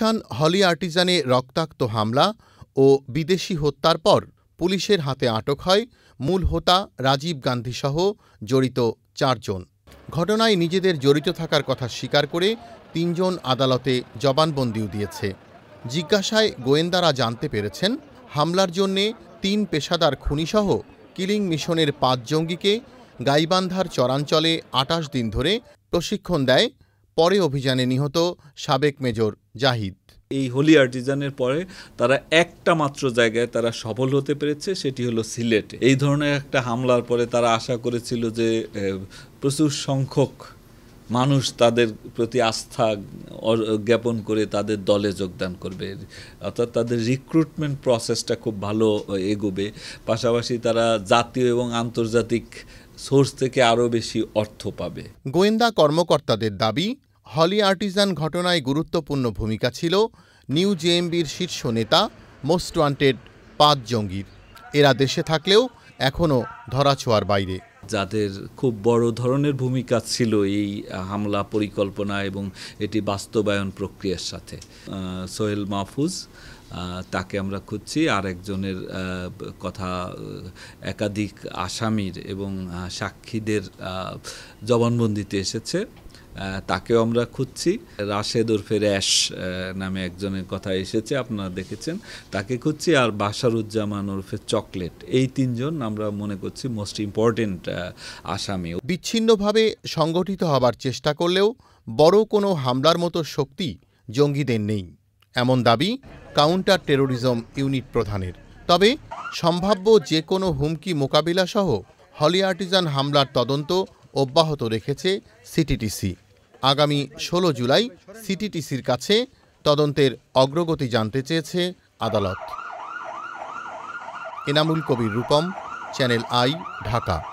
গুলশান হলি আর্টিজানে রক্তাক্ত হামলা ও বিদেশি হত্যার পর পুলিশের হাতে আটক হয় মূল হোতা রাজীব গান্ধীসহ জড়িত চারজন ঘটনায় নিজেদের জড়িত থাকার কথা স্বীকার করে তিনজন আদালতে জবানবন্দিও দিয়েছে জিজ্ঞাসায় গোয়েন্দারা জানতে পেরেছেন হামলার জন্যে তিন পেশাদার খুনিসহ কিলিং মিশনের পাঁচ জঙ্গিকে গাইবান্ধার চরাঞ্চলে আটাশ দিন ধরে প্রশিক্ষণ দেয় পরে অভিযানে নিহত সাবেক মেজর জাহিদ এই হোলি আর্টিজানের পরে তারা একটা মাত্র জায়গায় তারা সফল হতে পেরেছে সেটি হলো সিলেট এই ধরনের একটা হামলার পরে তারা আশা করেছিল যে প্রচুর সংখ্যক মানুষ তাদের প্রতি আস্থা জ্ঞাপন করে তাদের দলে যোগদান করবে অর্থাৎ তাদের রিক্রুটমেন্ট প্রসেসটা খুব ভালো এগোবে পাশাপাশি তারা জাতীয় এবং আন্তর্জাতিক সোর্স থেকে আরও বেশি অর্থ পাবে গোয়েন্দা কর্মকর্তাদের দাবি হলি আর্টিজান ঘটনায় গুরুত্বপূর্ণ ভূমিকা ছিল নিউ জেএমবির শীর্ষ নেতা মোস্ট ওয়ান্টেড পাঁচ জঙ্গির এরা দেশে থাকলেও এখনও ধরাছোঁয়ার বাইরে যাদের খুব বড় ধরনের ভূমিকা ছিল এই হামলা পরিকল্পনা এবং এটি বাস্তবায়ন প্রক্রিয়ার সাথে সোহেল মাহফুজ তাকে আমরা খুঁজছি আর একজনের কথা একাধিক আসামির এবং সাক্ষীদের জবানবন্দিতে এসেছে তাকেও আমরা খুঁজছি রাশেদ ওরফে র্যাশ নামে একজনের কথা এসেছে আপনারা দেখেছেন তাকে খুঁজছি আর বাসারুজ্জামান ওরফে চকলেট এই তিনজন আমরা মনে করছি মোস্ট ইম্পর্টেন্ট আসামি বিচ্ছিন্নভাবে সংগঠিত হবার চেষ্টা করলেও বড় কোনো হামলার মতো শক্তি জঙ্গিদের নেই এমন দাবি কাউন্টার টেরোরিজম ইউনিট প্রধানের তবে সম্ভাব্য যে কোনো হুমকি মোকাবিলাসহ হলি আর্টিজান হামলার তদন্ত অব্যাহত রেখেছে সিটিটিসি আগামী ষোলো জুলাই সিটিটিসির কাছে তদন্তের অগ্রগতি জানতে চেয়েছে আদালত এনামুল কবির রূপম চ্যানেল আই ঢাকা